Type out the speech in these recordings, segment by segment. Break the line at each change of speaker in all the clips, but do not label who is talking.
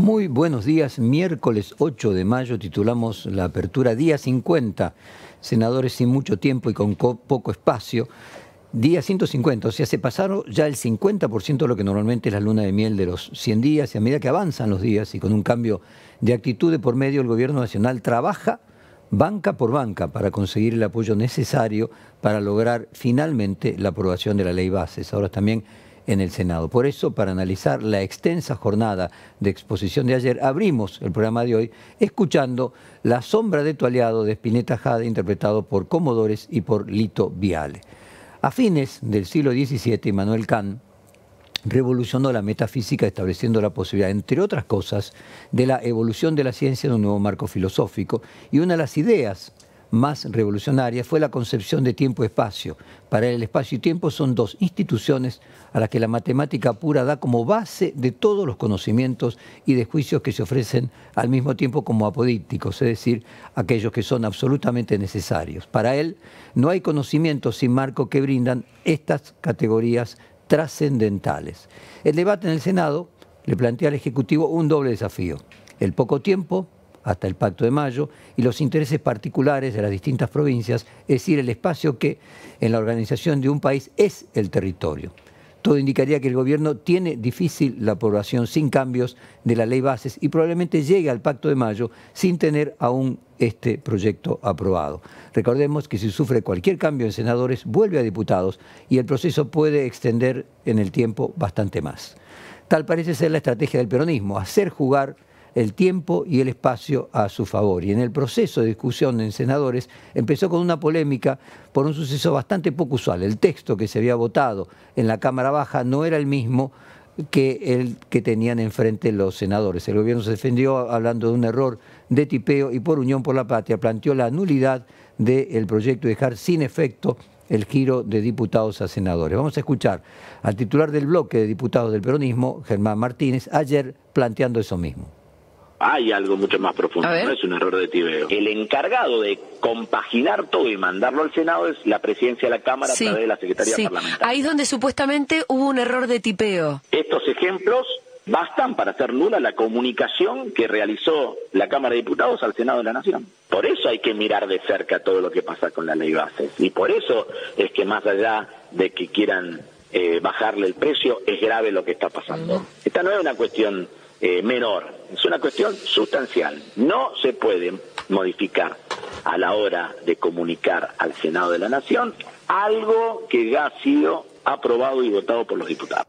Muy buenos días. Miércoles 8 de mayo titulamos la apertura Día 50. Senadores sin mucho tiempo y con poco espacio. Día 150, o sea, se pasaron ya el 50% de lo que normalmente es la luna de miel de los 100 días y a medida que avanzan los días y con un cambio de actitud de por medio, el Gobierno Nacional trabaja banca por banca para conseguir el apoyo necesario para lograr finalmente la aprobación de la ley bases. Ahora también en el Senado. Por eso, para analizar la extensa jornada de exposición de ayer, abrimos el programa de hoy escuchando La sombra de tu aliado de Spinetta Jade, interpretado por Comodores y por Lito Viale. A fines del siglo XVII, manuel Kant revolucionó la metafísica estableciendo la posibilidad, entre otras cosas, de la evolución de la ciencia en un nuevo marco filosófico y una de las ideas más revolucionaria fue la concepción de tiempo-espacio. Para él el espacio y tiempo son dos instituciones a las que la matemática pura da como base de todos los conocimientos y de juicios que se ofrecen al mismo tiempo como apodípticos, es decir, aquellos que son absolutamente necesarios. Para él no hay conocimiento sin marco que brindan estas categorías trascendentales. El debate en el Senado le plantea al Ejecutivo un doble desafío, el poco tiempo hasta el Pacto de Mayo, y los intereses particulares de las distintas provincias, es decir, el espacio que en la organización de un país es el territorio. Todo indicaría que el gobierno tiene difícil la aprobación sin cambios de la ley bases y probablemente llegue al Pacto de Mayo sin tener aún este proyecto aprobado. Recordemos que si sufre cualquier cambio en senadores, vuelve a diputados y el proceso puede extender en el tiempo bastante más. Tal parece ser la estrategia del peronismo, hacer jugar el tiempo y el espacio a su favor. Y en el proceso de discusión en senadores empezó con una polémica por un suceso bastante poco usual. El texto que se había votado en la Cámara Baja no era el mismo que el que tenían enfrente los senadores. El gobierno se defendió hablando de un error de tipeo y por Unión por la Patria planteó la nulidad del proyecto y dejar sin efecto el giro de diputados a senadores. Vamos a escuchar al titular del bloque de diputados del peronismo, Germán Martínez, ayer planteando eso
mismo hay algo mucho más profundo, no es un error de tipeo. El encargado de compaginar todo y mandarlo al Senado es la presidencia de la Cámara a través de la Secretaría sí. Parlamentaria.
Ahí es donde supuestamente hubo un error de tipeo.
Estos ejemplos bastan para hacer nula la comunicación que realizó la Cámara de Diputados al Senado de la Nación. Por eso hay que mirar de cerca todo lo que pasa con la ley base. Y por eso es que más allá de que quieran eh, bajarle el precio, es grave lo que está pasando. Esta no es una cuestión eh, menor. Es una cuestión sustancial. No se puede modificar a la hora de comunicar al Senado de la Nación algo que ya ha sido aprobado y votado por los diputados.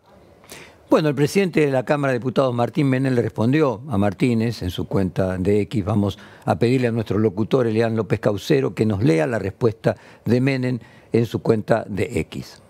Bueno, el presidente de la Cámara de Diputados, Martín Menel, le respondió a Martínez en su cuenta de X. Vamos a pedirle a nuestro locutor, Elian López Caucero, que nos lea la respuesta de Menem en su cuenta de X.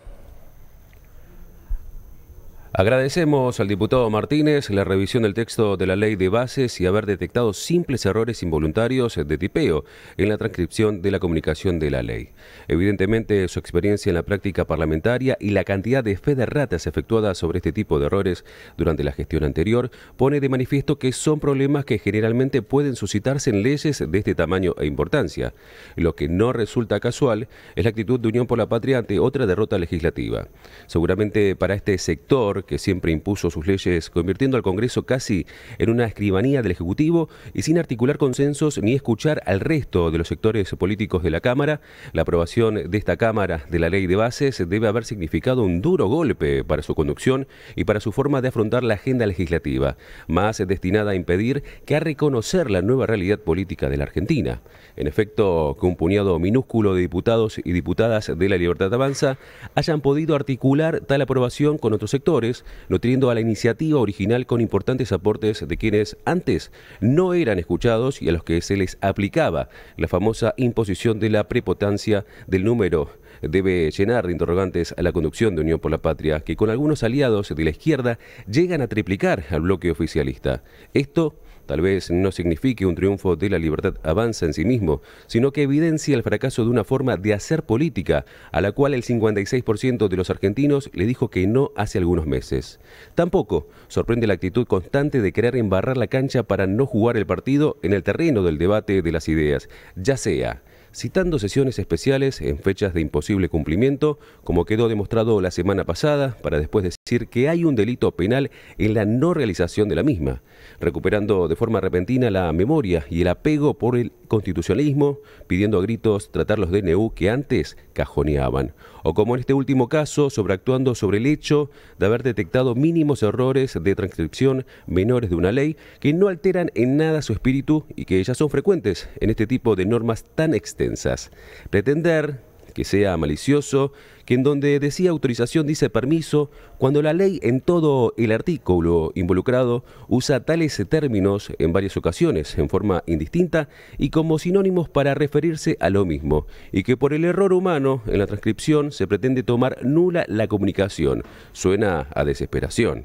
Agradecemos al diputado Martínez la revisión del texto de la ley de bases y haber detectado simples errores involuntarios de tipeo en la transcripción de la comunicación de la ley. Evidentemente, su experiencia en la práctica parlamentaria y la cantidad de fe de ratas efectuadas sobre este tipo de errores durante la gestión anterior pone de manifiesto que son problemas que generalmente pueden suscitarse en leyes de este tamaño e importancia. Lo que no resulta casual es la actitud de Unión por la Patria ante otra derrota legislativa. Seguramente para este sector que siempre impuso sus leyes, convirtiendo al Congreso casi en una escribanía del Ejecutivo y sin articular consensos ni escuchar al resto de los sectores políticos de la Cámara. La aprobación de esta Cámara de la ley de bases debe haber significado un duro golpe para su conducción y para su forma de afrontar la agenda legislativa, más destinada a impedir que a reconocer la nueva realidad política de la Argentina. En efecto, que un puñado minúsculo de diputados y diputadas de la Libertad Avanza hayan podido articular tal aprobación con otros sectores nutriendo a la iniciativa original con importantes aportes de quienes antes no eran escuchados y a los que se les aplicaba la famosa imposición de la prepotencia del número debe llenar de interrogantes a la conducción de Unión por la Patria, que con algunos aliados de la izquierda llegan a triplicar al bloque oficialista. Esto tal vez no signifique un triunfo de la libertad avanza en sí mismo, sino que evidencia el fracaso de una forma de hacer política a la cual el 56% de los argentinos le dijo que no hace algunos meses. Tampoco sorprende la actitud constante de querer embarrar la cancha para no jugar el partido en el terreno del debate de las ideas, ya sea citando sesiones especiales en fechas de imposible cumplimiento, como quedó demostrado la semana pasada, para después de que hay un delito penal en la no realización de la misma, recuperando de forma repentina la memoria y el apego por el constitucionalismo, pidiendo a gritos tratar los DNU que antes cajoneaban, o como en este último caso, sobreactuando sobre el hecho de haber detectado mínimos errores de transcripción menores de una ley que no alteran en nada su espíritu y que ya son frecuentes en este tipo de normas tan extensas. Pretender que sea malicioso, que en donde decía autorización dice permiso, cuando la ley en todo el artículo involucrado usa tales términos en varias ocasiones en forma indistinta y como sinónimos para referirse a lo mismo, y que por el error humano en la transcripción se pretende tomar nula la comunicación. Suena a desesperación.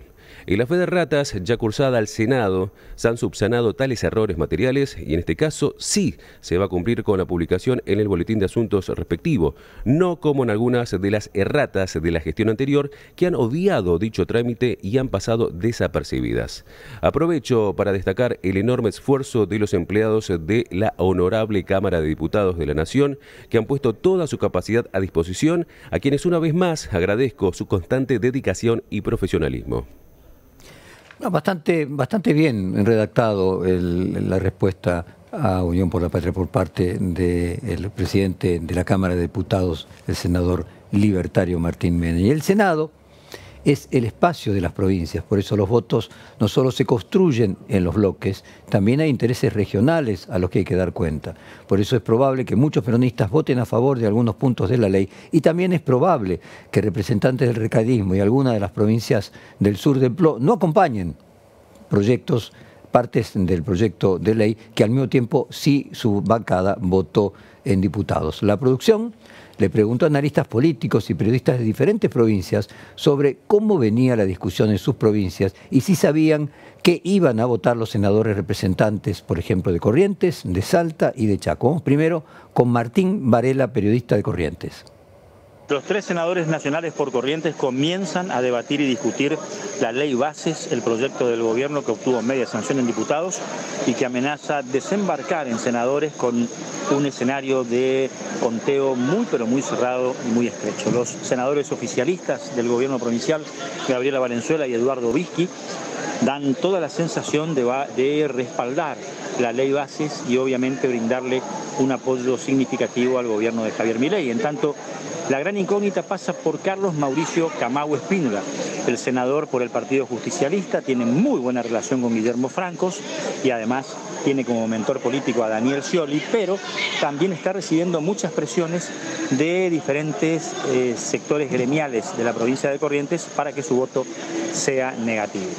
En la fe de ratas, ya cursada al Senado, se han subsanado tales errores materiales y en este caso sí se va a cumplir con la publicación en el boletín de asuntos respectivo, no como en algunas de las erratas de la gestión anterior que han odiado dicho trámite y han pasado desapercibidas. Aprovecho para destacar el enorme esfuerzo de los empleados de la Honorable Cámara de Diputados de la Nación, que han puesto toda su capacidad a disposición, a quienes una vez más agradezco su constante dedicación y profesionalismo
bastante, bastante bien redactado la respuesta a Unión por la Patria por parte del presidente de la Cámara de Diputados, el senador libertario Martín Mena. Y el Senado es el espacio de las provincias. Por eso los votos no solo se construyen en los bloques, también hay intereses regionales a los que hay que dar cuenta. Por eso es probable que muchos peronistas voten a favor de algunos puntos de la ley y también es probable que representantes del recadismo y algunas de las provincias del sur del PLO no acompañen proyectos partes del proyecto de ley que al mismo tiempo sí su bancada votó en diputados. La producción le preguntó a analistas políticos y periodistas de diferentes provincias sobre cómo venía la discusión en sus provincias y si sabían qué iban a votar los senadores representantes, por ejemplo, de Corrientes, de Salta y de Chaco. primero con Martín Varela, periodista de Corrientes.
Los tres senadores nacionales por Corrientes comienzan a debatir y discutir la ley bases, el proyecto del gobierno que obtuvo media sanción en diputados y que amenaza desembarcar en senadores con un escenario de conteo muy pero muy cerrado y muy estrecho. Los senadores oficialistas del gobierno provincial, Gabriela Valenzuela y Eduardo Vizqui, dan toda la sensación de, de respaldar la ley bases y obviamente brindarle un apoyo significativo al gobierno de Javier Milei. En tanto, la gran incógnita pasa por Carlos Mauricio Camau Espínola, el senador por el Partido Justicialista, tiene muy buena relación con Guillermo Francos y además tiene como mentor político a Daniel Scioli, pero también está recibiendo muchas presiones de diferentes eh, sectores gremiales de la provincia de Corrientes para que su voto sea negativo.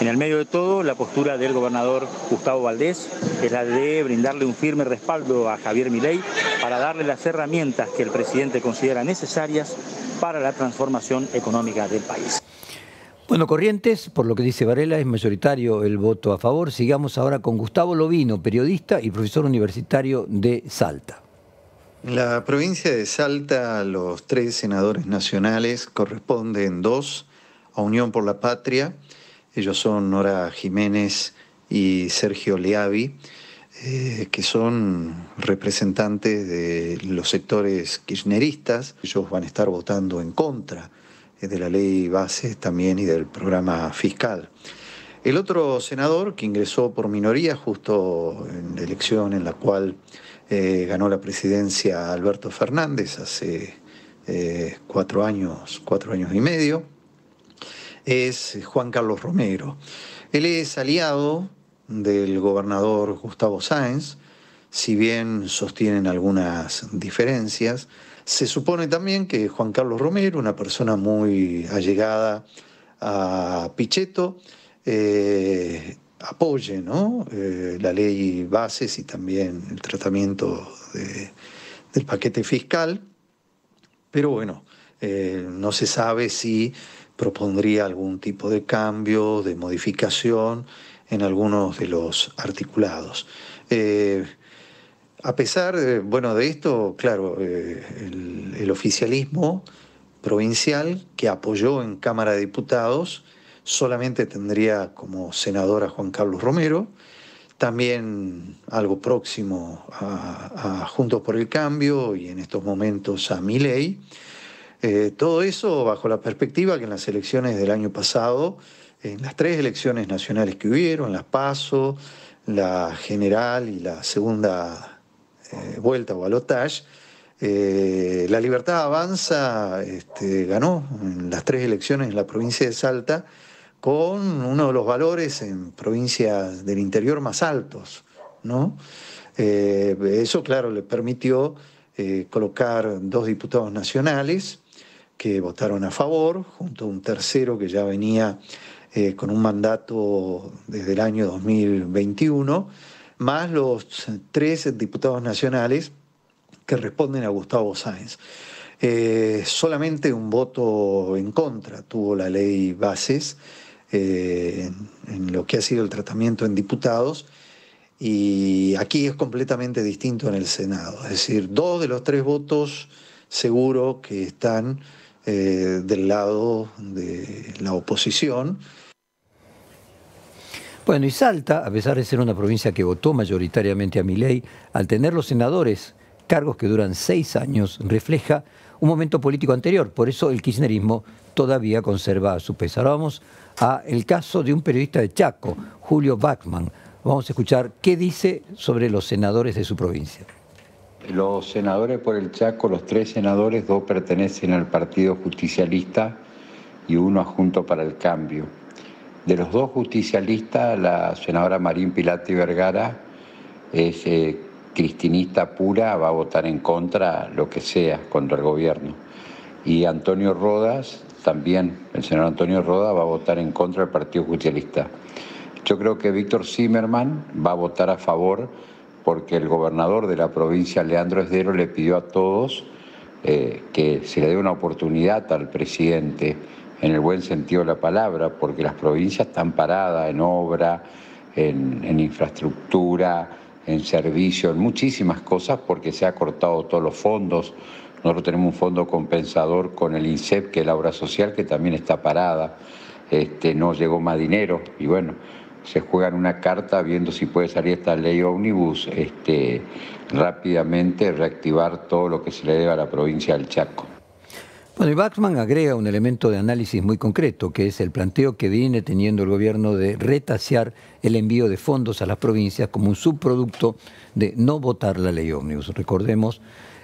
En el medio de todo, la postura del gobernador Gustavo Valdés es la de brindarle un firme respaldo a Javier Milei para darle las herramientas que el presidente considera necesarias para la transformación económica del país.
Bueno, Corrientes, por lo que dice Varela, es mayoritario el voto a favor. Sigamos ahora con Gustavo Lovino, periodista y profesor universitario de Salta.
la provincia de Salta, los tres senadores nacionales corresponden dos a Unión por la Patria. Ellos son Nora Jiménez y Sergio Leavi. Eh, que son representantes de los sectores kirchneristas. Ellos van a estar votando en contra eh, de la ley base también y del programa fiscal. El otro senador que ingresó por minoría justo en la elección en la cual eh, ganó la presidencia Alberto Fernández hace cuatro años, cuatro años y medio, es Juan Carlos Romero. Él es aliado del gobernador Gustavo Sáenz, si bien sostienen algunas diferencias. Se supone también que Juan Carlos Romero, una persona muy allegada a Pichetto, eh, apoye ¿no? Eh, la ley bases y también el tratamiento del paquete fiscal, pero bueno, eh, no se sabe si propondría algún tipo de cambio, de modificación en algunos de los articulados. Eh, a pesar, eh, bueno, de esto, claro, eh, el, oficialismo provincial que apoyó en Cámara de Diputados solamente tendría como senadora Juan Carlos Romero, también algo próximo a, Juntos por el Cambio y en estos momentos a mi ley. todo eso bajo la perspectiva que en las elecciones del año pasado en las tres elecciones nacionales que hubieron, las PASO, la general y la segunda eh, vuelta o balotage, eh, la Libertad Avanza este, ganó en las tres elecciones en la provincia de Salta con uno de los valores en provincias del interior más altos, ¿no? Eh, eso, claro, le permitió eh, colocar dos diputados nacionales que votaron a favor, junto a un tercero que ya venía eh, con un mandato desde el año 2021, más los tres diputados nacionales que responden a Gustavo Sáenz. Eh, solamente un voto en contra tuvo la ley Bases eh, en, lo que ha sido el tratamiento en diputados y aquí es completamente distinto en el Senado. Es decir, dos de los tres votos seguro que están del lado de la oposición bueno, y Salta, a
pesar de ser una provincia que votó mayoritariamente a mi ley, al tener los senadores cargos que duran seis años, refleja un momento político anterior. Por eso el kirchnerismo todavía conserva su peso. Ahora vamos a caso de un periodista de Chaco, Julio Bachmann. Vamos a escuchar qué dice sobre los senadores de su provincia.
Los senadores por el Chaco, los tres senadores, dos pertenecen al Partido Justicialista y uno a Junto para el Cambio. De los dos justicialistas, la senadora Marín Pilati Vergara es eh, cristinista pura, va a votar en contra, lo que sea, contra el gobierno. Y Antonio Rodas, también, el señor Antonio Rodas va a votar en contra del Partido Justicialista. Yo creo que Víctor Zimmerman va a votar a favor porque el gobernador de la provincia, Leandro Esdero, le pidió a todos eh, que se le dé una oportunidad al presidente en el buen sentido de la palabra, porque las provincias están paradas en obra, en, infraestructura, en servicio, en muchísimas cosas, porque se ha cortado todos los fondos. Nosotros tenemos un fondo compensador con el INSEP, que es la obra social, que también está parada. Este, no llegó más dinero y bueno, se en una carta viendo si puede salir esta ley ómnibus este, rápidamente, reactivar todo lo que se le debe a la provincia del Chaco.
Bueno, y Baxman agrega un elemento de análisis muy concreto, que es el planteo que viene teniendo el gobierno de retasear el envío de fondos a las provincias como un subproducto de no votar la ley ómnibus. Recordemos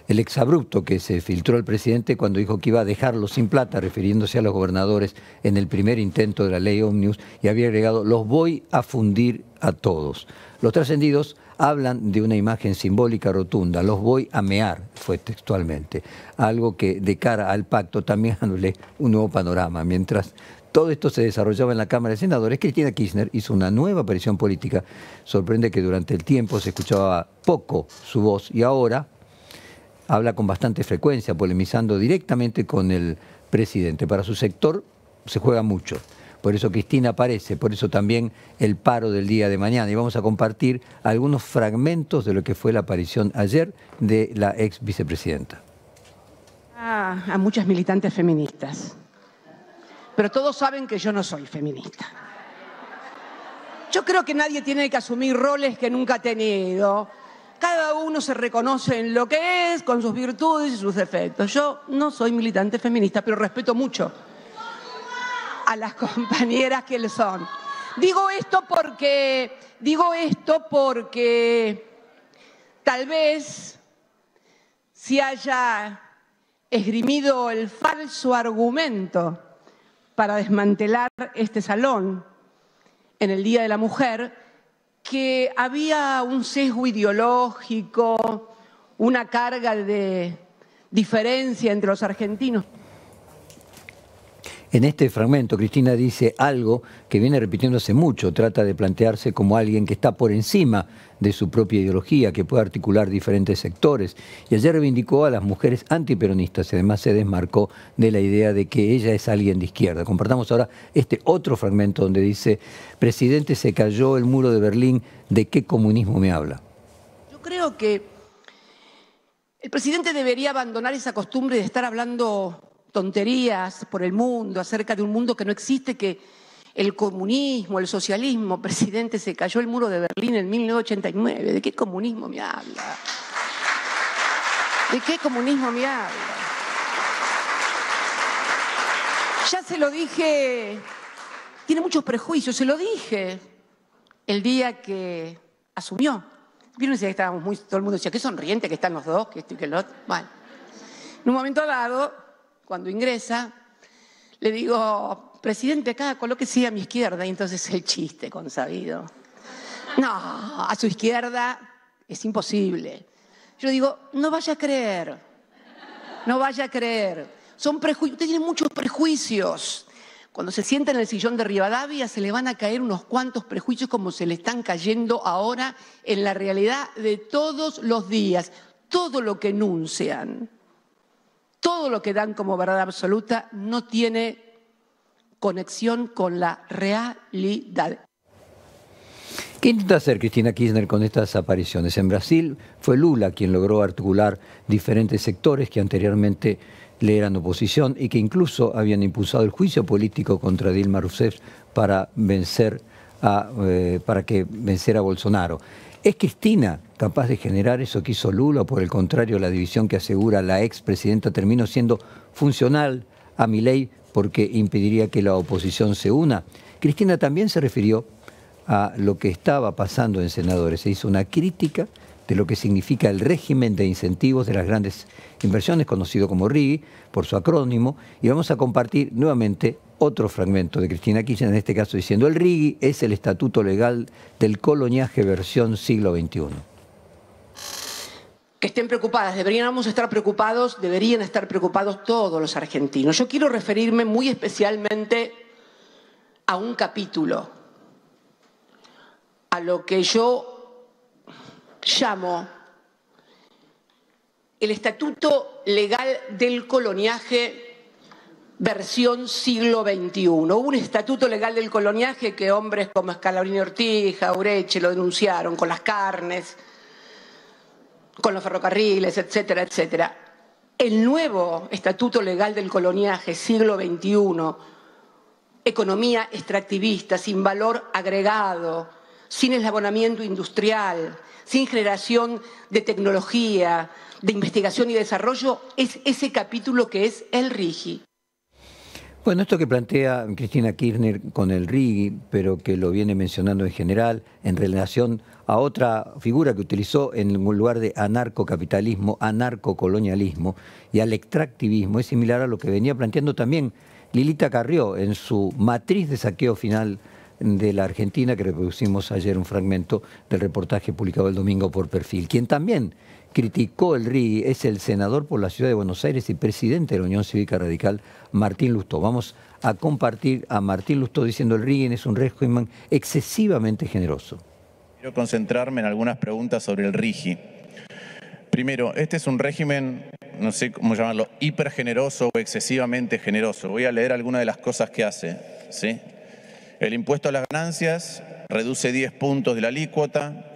el exabrupto que se filtró el presidente cuando dijo que iba a dejarlos sin plata, refiriéndose a los gobernadores en el primer intento de la ley ómnibus, y había agregado, los voy a fundir a todos. Los trascendidos hablan de una imagen simbólica rotunda, los voy a mear, fue textualmente, algo que de cara al pacto también anulé un nuevo panorama, mientras todo esto se desarrollaba en la Cámara de Senadores, Cristina Kirchner hizo una nueva aparición política. Sorprende que durante el tiempo se escuchaba poco su voz y ahora habla con bastante frecuencia, polemizando directamente con el presidente. Para su sector se juega mucho. Por eso Cristina aparece, por eso también el paro del día de mañana. Y vamos a compartir algunos fragmentos de lo que fue la aparición ayer de la ex vicepresidenta.
a muchas militantes feministas. Pero todos saben que yo no soy feminista. Yo creo que nadie tiene que asumir roles que nunca ha tenido. Cada uno se reconoce en lo que es, con sus virtudes y sus defectos. Yo no soy militante feminista, pero respeto mucho a las compañeras que lo son. Digo esto porque, digo esto porque tal vez se haya esgrimido el falso argumento para desmantelar este salón en el Día de la Mujer, que había un sesgo ideológico, una carga de diferencia entre los argentinos.
En este fragmento, Cristina dice algo que viene repitiéndose mucho, trata de plantearse como alguien que está por encima de su propia ideología, que puede articular diferentes sectores, y ayer reivindicó a las mujeres antiperonistas y además se desmarcó de la idea de que ella es alguien de izquierda. Compartamos ahora este otro fragmento donde dice, presidente, se cayó el muro de Berlín, ¿de qué comunismo me habla?
Yo creo que el presidente debería abandonar esa costumbre de estar hablando tonterías por el mundo, acerca de un mundo que no existe, que el comunismo, el socialismo, presidente, se cayó el muro de Berlín en 1989. ¿De qué comunismo me habla? ¿De qué comunismo me habla? Ya se lo dije, tiene muchos prejuicios, se lo dije el día que asumió. Vieron que estábamos muy, todo el mundo decía, qué sonriente que están los dos, que esto y que el otro. Bueno, en un momento dado, cuando ingresa, le digo, presidente, acá coloque sí a mi izquierda. Y entonces el chiste consabido. No, a su izquierda es imposible. Yo digo, no vaya a creer, no vaya a creer. Son prejuicios, usted tiene muchos prejuicios. Cuando se sienta en el sillón de Rivadavia se le van a caer unos cuantos prejuicios como se le están cayendo ahora en la realidad de todos los días, todo lo que enuncian todo lo que dan como verdad absoluta no tiene conexión con la realidad. ¿Qué intenta
hacer Cristina Kirchner con estas apariciones? En Brasil fue Lula quien logró articular diferentes sectores que anteriormente le eran oposición y que incluso habían impulsado el juicio político contra Dilma Rousseff para vencer eh, para que vencer a Bolsonaro. ¿Es Cristina capaz de generar eso que hizo Lula por el contrario la división que asegura la expresidenta terminó siendo funcional a mi ley porque impediría que la oposición se una? Cristina también se refirió a lo que estaba pasando en senadores. Se hizo una crítica de lo que significa el régimen de incentivos de las grandes inversiones, conocido como RIGI, por su acrónimo, y vamos a compartir nuevamente otro fragmento de Cristina Kirchner, en este caso diciendo, el RIGI es el estatuto legal del coloniaje versión siglo XXI.
Que estén preocupadas, deberíamos estar preocupados, deberían estar preocupados todos los argentinos. Yo quiero referirme muy especialmente a un capítulo, a lo que yo llamo el estatuto legal del coloniaje versión siglo XXI. Un estatuto legal del coloniaje que hombres como Escalabrini Ortija, Ureche lo denunciaron con las carnes, con los ferrocarriles, etcétera, etcétera. El nuevo estatuto legal del coloniaje siglo XXI, economía extractivista, sin valor agregado, sin eslabonamiento industrial, sin generación de tecnología, de investigación y desarrollo, es ese capítulo que es el RIGI.
Bueno, esto que plantea Cristina Kirchner con el RIGI, pero que lo viene mencionando en general en relación a otra figura que utilizó en lugar de anarcocapitalismo, anarcocolonialismo y al extractivismo, es similar a lo que venía planteando también Lilita Carrió en su matriz de saqueo final de la Argentina, que reproducimos ayer un fragmento del reportaje publicado el domingo por Perfil, quien también criticó el RIGI es el senador por la ciudad de Buenos Aires y presidente de la Unión Cívica Radical, Martín Lustó. Vamos a compartir a Martín Lustó diciendo el RIGI es un régimen excesivamente generoso.
Quiero concentrarme en algunas preguntas sobre el RIGI. Primero, este es un régimen, no sé cómo llamarlo, hipergeneroso o excesivamente generoso. Voy a leer algunas de las cosas que hace. ¿sí? El impuesto a las ganancias reduce 10 puntos de la alícuota.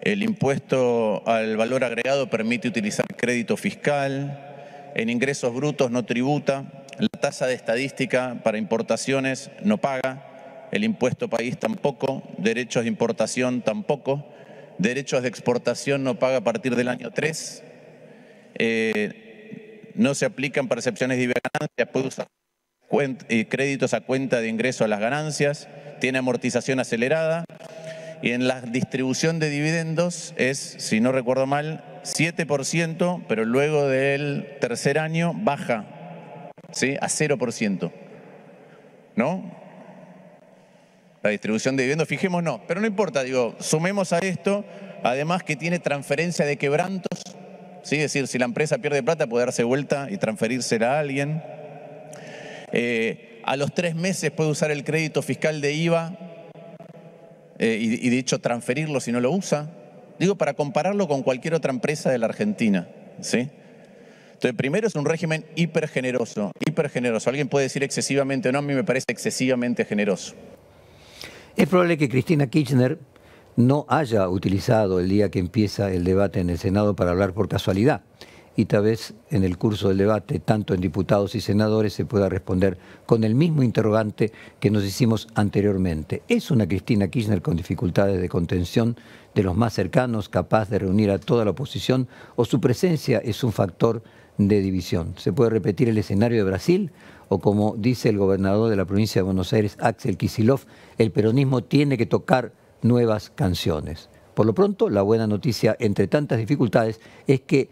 El impuesto al valor agregado permite utilizar crédito fiscal. En ingresos brutos no tributa. La tasa de estadística para importaciones no paga. El impuesto país tampoco. Derechos de importación tampoco. Derechos de exportación no paga a partir del año 3. Eh, no se aplican percepciones de ganancias. Puede usar eh, créditos a cuenta de ingreso a las ganancias, tiene amortización acelerada y en la distribución de dividendos es, si no recuerdo mal, 7%, pero luego del tercer año baja ¿sí? a 0%. ¿No? La distribución de dividendos, fijemos no, pero no importa, digo, sumemos a esto, además que tiene transferencia de quebrantos, ¿sí? es decir, si la empresa pierde plata puede darse vuelta y transferírsela a alguien. Eh, a los tres meses puede usar el crédito fiscal de IVA eh, y, de hecho transferirlo si no lo usa. Digo, para compararlo con cualquier otra empresa de la Argentina. ¿sí? Entonces, primero es un régimen hipergeneroso, generoso. Alguien puede decir excesivamente, no, a mí me parece excesivamente generoso.
Es probable que Cristina Kirchner no haya utilizado el día que empieza el debate en el Senado para hablar por casualidad y tal vez en el curso del debate, tanto en diputados y senadores, se pueda responder con el mismo interrogante que nos hicimos anteriormente. ¿Es una Cristina Kirchner con dificultades de contención de los más cercanos, capaz de reunir a toda la oposición, o su presencia es un factor de división? ¿Se puede repetir el escenario de Brasil? O como dice el gobernador de la provincia de Buenos Aires, Axel Kisilov, el peronismo tiene que tocar nuevas canciones. Por lo pronto, la buena noticia entre tantas dificultades es que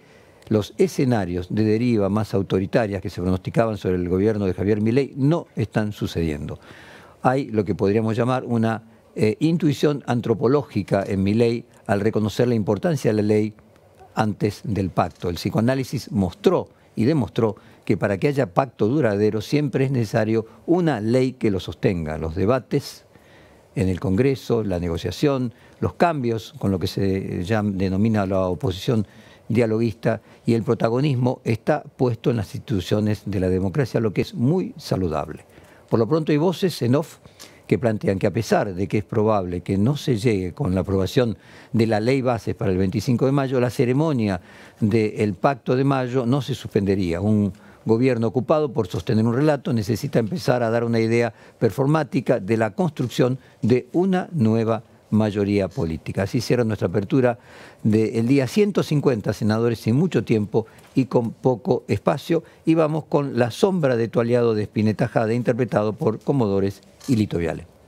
los escenarios de deriva más autoritarias que se pronosticaban sobre el gobierno de Javier Milei no están sucediendo. Hay lo que podríamos llamar una eh, intuición antropológica en Milei al reconocer la importancia de la ley antes del pacto. El psicoanálisis mostró y demostró que para que haya pacto duradero siempre es necesario una ley que lo sostenga. Los debates en el Congreso, la negociación, los cambios con lo que se ya denomina la oposición dialoguista y el protagonismo está puesto en las instituciones de la democracia, lo que es muy saludable. Por lo pronto hay voces en off que plantean que a pesar de que es probable que no se llegue con la aprobación de la ley bases para el 25 de mayo, la ceremonia del pacto de mayo no se suspendería. Un gobierno ocupado por sostener un relato necesita empezar a dar una idea performática de la construcción de una nueva mayoría política. Así cierra nuestra apertura del día 150 senadores sin mucho tiempo y con poco espacio. Y vamos con La sombra de tu aliado de Espineta Jade, interpretado por Comodores y litoviales.